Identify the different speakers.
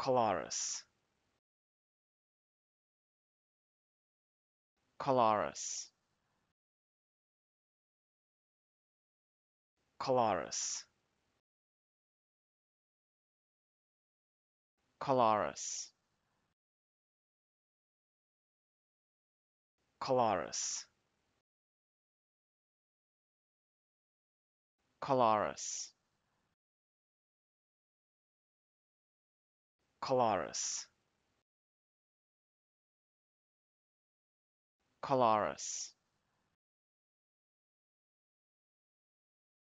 Speaker 1: Collares Collares Collares Collares Collares Collares Colaras Colaras